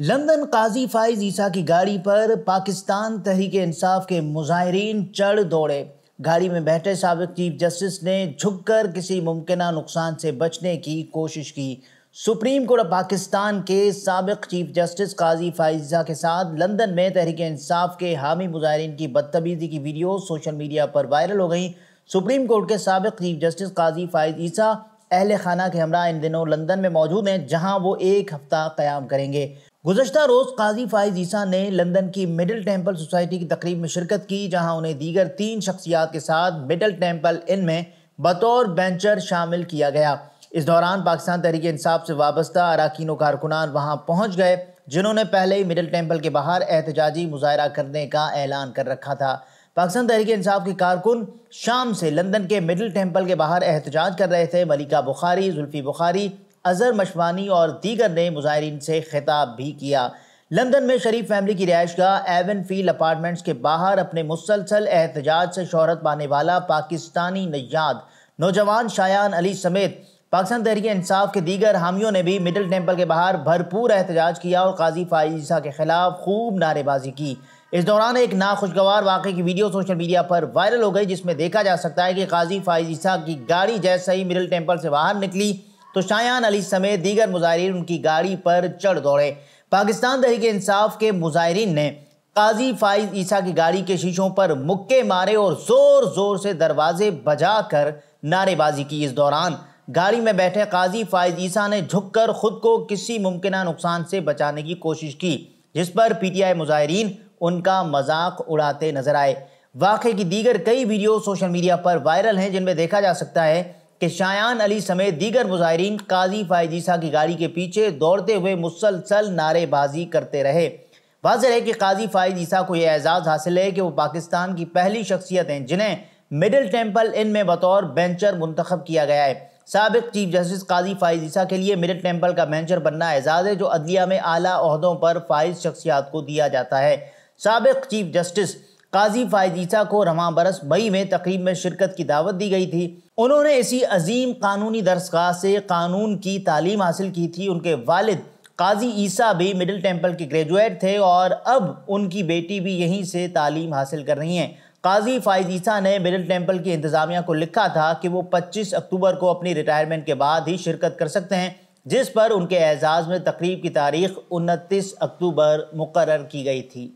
London काजी फाइज ईसा की गाड़ी पर पाकिस्तान तहरीक इंसाफ के मुजाहरीन चढ़ दौड़े गाड़ी में बैठे सबक चीफ जस्टिस ने झुककर किसी मुमकिन नुकसान से बचने की कोशिश की सुप्रीम कोर्ट ऑफ पाकिस्तान के सबक चीफ जस्टिस काजी फाइजा के साथ लंदन में तहरीक इंसाफ के हामी मुजाहरीन की बदतमीज़ी की वीडियो सोशल मीडिया पर वायरल हो गई सुप्रीम कोर्ट के सबक चीफ जस्टिस काजी फाइज ईसा अहल खाना के हमरा इन दिनों लंदन में मौजूद हैं जहां वो एक हफ्ता क़्याम करेंगे गुजशत रोज़ काजी फायज ईसा ने लंदन की मिडिल टेम्पल सोसाइटी की तकरीब में शिरकत की जहां उन्हें दीगर तीन शख्सियात के साथ मिडिल टेम्पल इन में बतौर बेंचर शामिल किया गया इस दौरान पाकिस्तान तहरीक इंसाफ से वाबस्ता अरकान कारकुनान वहाँ पहुँच गए जिन्होंने पहले ही मिडिल टेम्पल के बाहर एहतजाजी मुजाहरा करने का ऐलान कर रखा था पाकिस्तान तहरीक इंसाफ के कारकुन शाम से लंदन के मिडिल टेम्पल के बाहर एहतजाज कर रहे थे मलिका बुखारी जुल्फ़ी बुखारी अजहर मशवानी और दीगर ने मुजाहरीन से खिताब भी किया लंदन में शरीफ फैमिली की रिहाइश का एवन फील अपार्टमेंट्स के बाहर अपने मुसलसल एहतजाज से शहरत पाने वाला पाकिस्तानी नजाद नौजवान शायान अली समेत पाकिस्तान तहरीक इंसाफ के दीगर हामियों ने भी मिडल टेम्पल के बाहर भरपूर एहतजाज किया और काजी फाइजा के खिलाफ खूब नारेबाजी की इस दौरान एक नाखुशगवार वाक़े की वीडियो सोशल मीडिया पर वायरल हो गई जिसमें देखा जा सकता है कि काजी फाइजा की गाड़ी जैसे ही मिडिल टेम्पल से बाहर निकली तो शायान अली समेत दीगर मुजाहरीन उनकी गाड़ी पर चढ़ दौड़े पाकिस्तान तहरीक इंसाफ के मुजाहरीन ने काजी फाइज ईसा की गाड़ी के शीशों पर मुक्के मारे और ज़ोर ज़ोर से दरवाजे बजा कर नारेबाजी की इस दौरान गाड़ी में बैठे काजी फाइज ईसा ने झुककर खुद को किसी मुमकिन नुकसान से बचाने की कोशिश की जिस पर पी टी आई मुजाहरीन उनका मजाक उड़ाते नजर आए वाक़े की दीगर कई वीडियो सोशल मीडिया पर वायरल हैं जिनमें देखा जा सकता है कि शायान अली समेत दीगर मुजाहरीन काजी फायदीसा की गाड़ी के पीछे दौड़ते हुए मुसलसल नारेबाजी करते रहे वाज है कि काजी फायदीसा को यह एजाज़ हासिल है कि वो पाकिस्तान की पहली शख्सियत हैं जिन्हें मिडिल टेम्पल इन में बतौर बेंचर मंतखब किया गया है सबक चीफ जस्टिस काजी फ़ायदीसा ईसा के लिए मिडिल टेम्पल का बेंचर बनना एजाज़ है जो अदलिया में अली पर फायज शख्सियात को दिया जाता है सबक चीफ जस्टिस काजी फायदीसा को रवा बरस मई में तकरीब में शिरकत की दावत दी गई थी उन्होंने इसी अजीम कानूनी दरसगाह से कानून की तालीम हासिल की थी उनके वालिद काजी ईसा भी मिडिल टेम्पल के ग्रेजुएट थे और अब उनकी बेटी भी यहीं से तालीम हासिल कर रही हैं काजी फ़ायदीसा ने मिडिल टेम्पल की इंतज़ामिया को लिखा था कि वो 25 अक्टूबर को अपनी रिटायरमेंट के बाद ही शिरकत कर सकते हैं जिस पर उनके एजाज़ में तकरीब की तारीख 29 अक्टूबर मुकर की गई थी